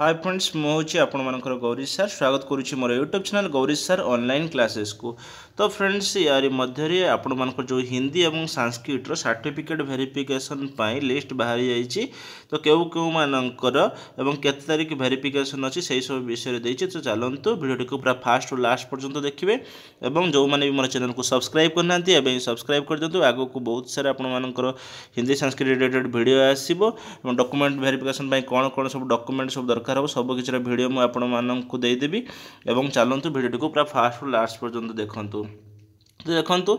hi friends ମୁଁ ହେଉଛି ଆପଣମାନଙ୍କର ଗୌରୀ ସାର୍ ସ୍ୱାଗତ କରୁଛି ମୋର YouTube channel Gauri sir online କ୍ଲାସେସ୍କୁ ତ ଫ୍ରେଣ୍ଡସ୍ ୟାରି ମଧ୍ୟରେ ଆପଣମାନଙ୍କର ଯେଉଁ ହିନ୍ଦୀ ଏବଂ ସାଂସ୍କ୍ରିଟ୍ର ସାର୍ଟିଫିକେଟ୍ ଭେରିଫିକେସନ୍ ପାଇଁ ଲିଷ୍ଟ ବାହାରି ଯାଇଛି ତ କେଉଁ କେଉଁମାନଙ୍କର ଏବଂ କେତେ ତାରିଖ ଭେରିଫିକେସନ୍ ଅଛି ସେହିସବୁ ବିଷୟରେ ଦେଇଛି ତ ଚାଲନ୍ତୁ ଭିଡ଼ିଓଟିକୁ ପୁରା ଫାଷ୍ଟରୁ ଲାଷ୍ଟ ପର୍ଯ୍ୟନ୍ତ ଦେଖିବେ ଏବଂ ଯେଉଁମାନେ ବି ମୋର ଚ୍ୟାନେଲ୍କୁ ସବସ୍କ୍ରାଇବ୍ କରିନାହାନ୍ତି ଏବେ ସବସ୍କ୍ରାଇବ୍ କରିଦିଅନ୍ତୁ ଆଗକୁ ବହୁତ ସାରା ଆପଣମାନଙ୍କର ହିନ୍ଦୀ ସାଂସ୍କ୍ରିଟ୍ ରିଲେଟେଡ୍ ଭିଡ଼ିଓ ଆସିବ ଏବଂ ଡକୁମେଣ୍ଟ ଭେରିଫିକେସନ୍ ପାଇଁ କ'ଣ କ'ଣ ସବୁ ଡକୁମେଣ୍ଟ ସବୁ ଦରକାର ଦରକାର ହେବ ସବୁ କିଛିର ଭିଡ଼ିଓ ମୁଁ ଆପଣମାନଙ୍କୁ ଦେଇଦେବି ଏବଂ ଚାଲନ୍ତୁ ଭିଡ଼ିଓଟିକୁ ପୁରା ଫାଷ୍ଟରୁ ଲାଷ୍ଟ ପର୍ଯ୍ୟନ୍ତ ଦେଖନ୍ତୁ ତ ଦେଖନ୍ତୁ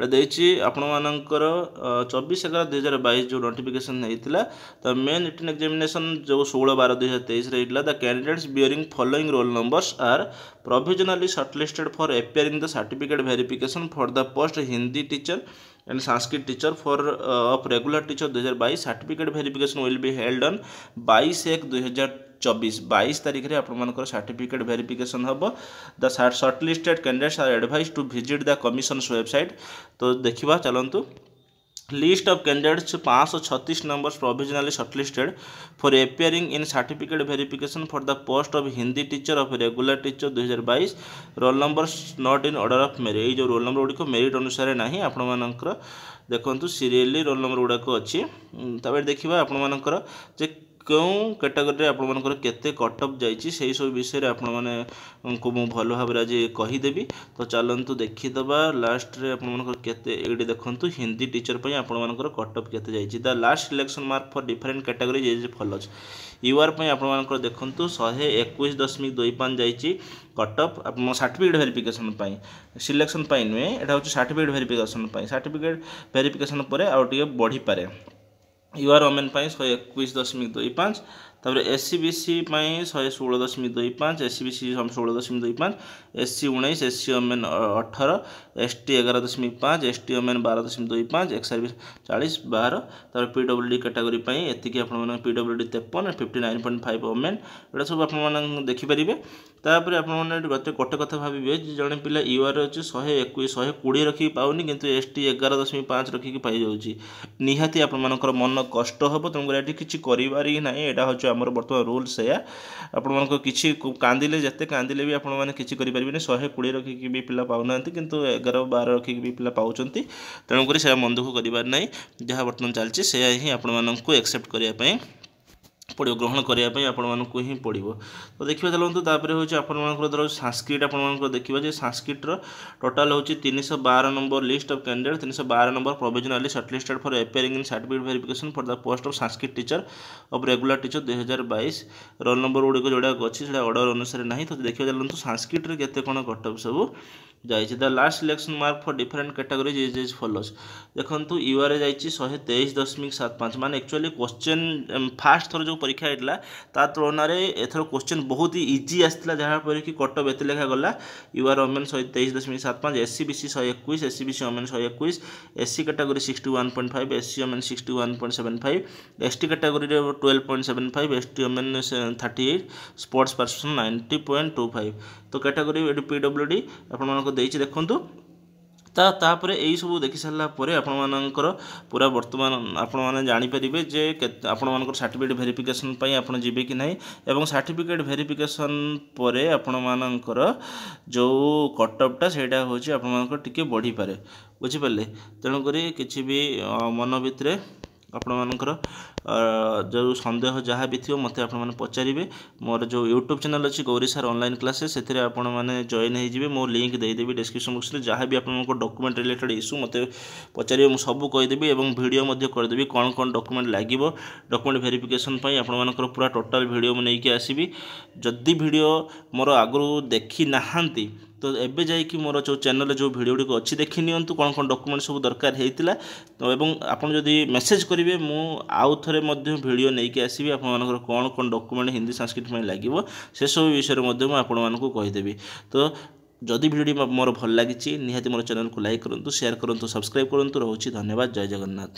ଏଇଟା ଦେଇଛି ଆପଣମାନଙ୍କର ଚବିଶ ଏଗାର ଦୁଇହଜାର ବାଇଶ ଯେଉଁ ନୋଟିଫିକେସନ୍ ହେଇଥିଲା ତ ମେନ୍ ରିଟର୍ନ ଏକ୍ଜାମିନେସନ୍ ଯେଉଁ ଷୋହଳ ବାର ଦୁଇହଜାର ତେଇଶରେ ହେଇଥିଲା the candidates bearing following roll numbers are provisionally shortlisted for appearing the certificate verification for the post Hindi teacher and Sanskrit teacher for of regular teacher 2022 certificate verification will be held on 22 एक 2023 চবিশ बैस তারিখে আপনার সার্টিফিকেট ভেরিফিকেসন হব the short listed are are to visit the commission website तो देखा দেখা list of candidates पाँच सौ छत्तीस number provisionally shortlisted for एपियरिंग in certificate verification for the post of Hindi teacher of regular teacher दुई roll number not in order of merit जो roll number गुड़िक merit अनुसार ना आपर देखु सीरीयली रोल नंबर गुड़ाक अच्छी देखा आपण जे କେଉଁ କାଟାଗୋରୀରେ ଆପଣମାନଙ୍କର କେତେ କଟଅଫ୍ ଯାଇଛି ସେହିସବୁ ବିଷୟରେ ଆପଣମାନଙ୍କୁ ମୁଁ ଭଲ ଭାବରେ ଆଜି କହିଦେବି ତ ଚାଲନ୍ତୁ ଦେଖିଦେବା ଲାଷ୍ଟରେ ଆପଣମାନଙ୍କର କେତେ ଏଇଠି ଦେଖନ୍ତୁ ହିନ୍ଦୀ ଟିଚର୍ ପାଇଁ ଆପଣମାନଙ୍କର କଟଅଫ୍ କେତେ ଯାଇଛି the last selection mark for different category is follows UR ପାଇଁ ଆପଣମାନଙ୍କର ଦେଖନ୍ତୁ ଶହେ ଏକୋଇଶ ଦଶମିକ ଦୁଇ ପାଞ୍ଚ ଯାଇଛି କଟଅଫ୍ ଆପଣ ସାର୍ଟିଫିକେଟ୍ ଭେରିଫିକେସନ୍ ପାଇଁ ସିଲେକ୍ସନ୍ ପାଇଁ ନୁହେଁ ଏଇଟା ହେଉଛି ସାର୍ଟିଫିକେଟ୍ ଭେରିଫିକେସନ୍ ପାଇଁ ସାର୍ଟିଫିକେଟ୍ ଭେରିଫିକେସନ୍ ପରେ ଆଉ ଟିକେ ବଢ଼ିପାରେ युवा रमेन पाई शहे एक दशमिक दुई पाँच ତାପରେ ଏସ୍ସି ବିସି ପାଇଁ ଶହେ ଷୋହଳ ଦଶମିକ ଦୁଇ ପାଞ୍ଚ ଏସ୍ସି ବିସି ଷୋହଳ ଦଶମିକ ଦୁଇ ପାଞ୍ଚ ଏସ୍ସି ଉଣେଇଶ ଏସ୍ସି ଓମେନ୍ ଅଠର ଏସ୍ଟି ଏଗାର ଦଶମିକ ପାଞ୍ଚ ଏସ୍ଟି ଓମେନ୍ ବାର ଦଶମିକ ଦୁଇ ପାଞ୍ଚ ଏକ୍ସ ସର୍ଭିସ୍ ଚାଳିଶ ବାର ତାପରେ ପି ଡବ୍ଲ୍ୟୁ ଡି କାଟାଗୋରୀ ପାଇଁ ଏତିକି ଆପଣମାନେ ପି ଡବ୍ଲ୍ୟୁ ଡି ତେପନ fifty nine point five women ଏଗୁଡ଼ା ସବୁ ଆପଣମାନେ ଦେଖିପାରିବେ ତାପରେ ଆପଣମାନେ ଗୋଟେ ଗୋଟେ କଥା ଭାବିବେ ଯେ ଜଣେ ପିଲା ୟୁଆର୍ ଅଛି ଶହେ ଏକୋଇଶ ଶହେ କୋଡ଼ିଏ ରଖିକି ପାଉନି କିନ୍ତୁ ଏସ୍ଟି ଏଗାର ଦଶମିକ ପାଞ୍ଚ ରଖିକି ପାଇଯାଉଛି ନିହାତି ଆପଣମାନଙ୍କର ମନ କଷ୍ଟ ହେବ ତେଣୁକରି ଏଠି କିଛି କରିବାର ହିଁ ନାହିଁ ଏଇଟା ହେଉଛି जो ଆମର ବର୍ତ୍ତମାନ ରୁଲ୍ ସେୟା ଆପଣମାନଙ୍କ କିଛି କାନ୍ଦିଲେ ଯେତେ କାନ୍ଦିଲେ ବି ଆପଣମାନେ କିଛି କରିପାରିବେନି ଶହେ କୋଡ଼ିଏ ରଖିକି ବି ପିଲା ପାଉନାହାନ୍ତି କିନ୍ତୁ ଏଗାର ବାର ରଖିକି ବି ପିଲା ପାଉଛନ୍ତି ତେଣୁକରି ସେୟା ମନ ଦୁଃଖ କରିବାର ନାହିଁ ଯାହା ବର୍ତ୍ତମାନ ଚାଲିଛି ସେୟା ହିଁ ଆପଣମାନଙ୍କୁ ଆକ୍ସେପ୍ଟ କରିବା ପାଇଁ ପଡ଼ିବ ଗ୍ରହଣ କରିବା ପାଇଁ ଆପଣମାନଙ୍କୁ ହିଁ ପଡ଼ିବ ତ ଦେଖିବା ଚାଲନ୍ତୁ ତାପରେ ହେଉଛି ଆପଣମାନଙ୍କର ଧର ସାଂସ୍କ୍ରିଟ୍ ଆପଣମାନଙ୍କର ଦେଖିବା ଯେ ସାଂସ୍କ୍ରିଟ୍ର ଟୋଟାଲ୍ ହେଉଛି ତିନିଶହ ବାର ନମ୍ବର ଲିଷ୍ଟ ଅଫ୍ କ୍ୟାଣ୍ଡିଡେଟ୍ ତିନିଶହ ବାର number provisionally shortlisted for appearing in certificate verification for the post of Sanskrit teacher of regular teacher ଦୁଇ ହଜାର ବାଇଶ ରୋଲ୍ ନମ୍ବର ଗୁଡ଼ିକ ଯେଉଁଗୁଡ଼ାକ ଅଛି ସେଇଟା ଅର୍ଡ଼ର ଅନୁସାରେ ନାହିଁ ତ ଦେଖିବା ଚାଲନ୍ତୁ ସାଂସ୍କ୍ରିଟ୍ରେ କେତେ କ'ଣ କଟଅଫ୍ ସବୁ ଯାଇଛି the last selection mark for different categories is is follows ଦେଖନ୍ତୁ ୟୁଆରେ ଯାଇଛି ଶହେ ତେଇଶ ଦଶମିକ ସାତ ପାଞ୍ଚ ମାନେ ଆକ୍ଚୁଆଲି କୋଶ୍ଚେନ୍ ଫାର୍ଷ୍ଟ ଥର ଯେଉଁ ପରୀକ୍ଷା ହେଇଥିଲା ତା ତୁଳନାରେ ଏଥର କୋଶ୍ଚେନ୍ ବହୁତ ଇଜି ଆସିଥିଲା ଯାହାଫଳରେ କି କଟ ବ୍ୟତିଲେଖା ଗଲା ୟୁଆର୍ ଓମେନ୍ ଶହେ ତେଇଶ ଦଶମିକ ସାତ ପାଞ୍ଚ ଏସ୍ସି ବିସି ଶହେ ଏକୋଇଶ ଏସ୍ସି ବିସି ଓମେନ୍ ଶହେ ଏକୋଇଶ SC category sixty one point five SC women sixty one point seven five ST କାଟାଗୋରୀରେ twelve point seven five ST women thirty eight sports person ninety point two five ତ category ଏଠି P W D ଆପଣମାନଙ୍କ ଦେଇଛି ଦେଖନ୍ତୁ ତା ତାପରେ ଏଇସବୁ ଦେଖିସାରିଲା ପରେ ଆପଣମାନଙ୍କର ପୁରା ବର୍ତ୍ତମାନ ଆପଣମାନେ ଜାଣିପାରିବେ ଯେ ଆପଣମାନଙ୍କର ସାର୍ଟିଫିକେଟ୍ ଭେରିଫିକେସନ୍ ପାଇଁ ଆପଣ ଯିବେ କି ନାହିଁ ଏବଂ ସାର୍ଟିଫିକେଟ୍ ଭେରିଫିକେସନ୍ ପରେ ଆପଣମାନଙ୍କର ଯେଉଁ କଟଅଫ୍ଟା ସେଇଟା ହେଉଛି ଆପଣମାନଙ୍କର ଟିକିଏ ବଢ଼ିପାରେ ବୁଝିପାରିଲେ ତେଣୁକରି କିଛି ବି ମନ ଭିତରେ ଆପଣମାନଙ୍କର ଯେଉଁ ସନ୍ଦେହ ଯାହା ବି ଥିବ ମୋତେ ଆପଣମାନେ ପଚାରିବେ ମୋର ଯେଉଁ ୟୁଟ୍ୟୁବ୍ ଚ୍ୟାନେଲ୍ ଅଛି ଗୌରୀ ସାର୍ ଅନଲାଇନ୍ କ୍ଲାସେସ୍ ସେଥିରେ ଆପଣମାନେ ଜଏନ୍ ହେଇଯିବେ ମୁଁ ଲିଙ୍କ୍ ଦେଇଦେବି ଡିସ୍କ୍ରିପ୍ସନ୍ ବକ୍ସରେ ଯାହା ବି ଆପଣଙ୍କ ଡକୁମେଣ୍ଟ ରିଲେଟେଡ୍ ଇସ୍ୟୁ ମୋତେ ପଚାରିବେ ମୁଁ ସବୁ କହିଦେବି ଏବଂ ଭିଡ଼ିଓ ମଧ୍ୟ କରିଦେବି କ'ଣ କ'ଣ ଡକୁମେଣ୍ଟ ଲାଗିବ ଡକୁମେଣ୍ଟ ଭେରିଫିକେସନ୍ ପାଇଁ ଆପଣମାନଙ୍କର ପୁରା ଟୋଟାଲ୍ ଭିଡ଼ିଓ ମୁଁ ନେଇକି ଆସିବି ଯଦି ଭିଡ଼ିଓ ମୋର ଆଗରୁ ଦେଖିନାହାନ୍ତି ତ ଏବେ ଯାଇକି ମୋର ଯେଉଁ ଚ୍ୟାନେଲ୍ରେ ଯେଉଁ ଭିଡ଼ିଓଗୁଡ଼ିକ ଅଛି ଦେଖି ନିଅନ୍ତୁ କ'ଣ କ'ଣ ଡକ୍ୟୁମେଣ୍ଟ ସବୁ ଦରକାର ହେଇଥିଲା ତ ଏବଂ ଆପଣ ଯଦି ମେସେଜ୍ କରିବେ ମୁଁ ଆଉ ଥରେ ମଧ୍ୟ ଭିଡ଼ିଓ ନେଇକି ଆସିବି ଆପଣମାନଙ୍କର କ'ଣ କ'ଣ ଡକୁମେଣ୍ଟ ହିନ୍ଦୀ ସାଂସ୍କ୍ରିଟ୍ ପାଇଁ ଲାଗିବ ସେସବୁ ବିଷୟରେ ମଧ୍ୟ ମୁଁ ଆପଣମାନଙ୍କୁ କହିଦେବି ତ ଯଦି ଭିଡ଼ିଓଟି ମୋର ଭଲ ଲାଗିଛି ନିହାତି ମୋର ଚ୍ୟାନେଲ୍କୁ ଲାଇକ୍ କରନ୍ତୁ ସେୟାର କରନ୍ତୁ ସବସ୍କ୍ରାଇବ୍ କରନ୍ତୁ ରହୁଛି ଧନ୍ୟବାଦ ଜୟ ଜଗନ୍ନାଥ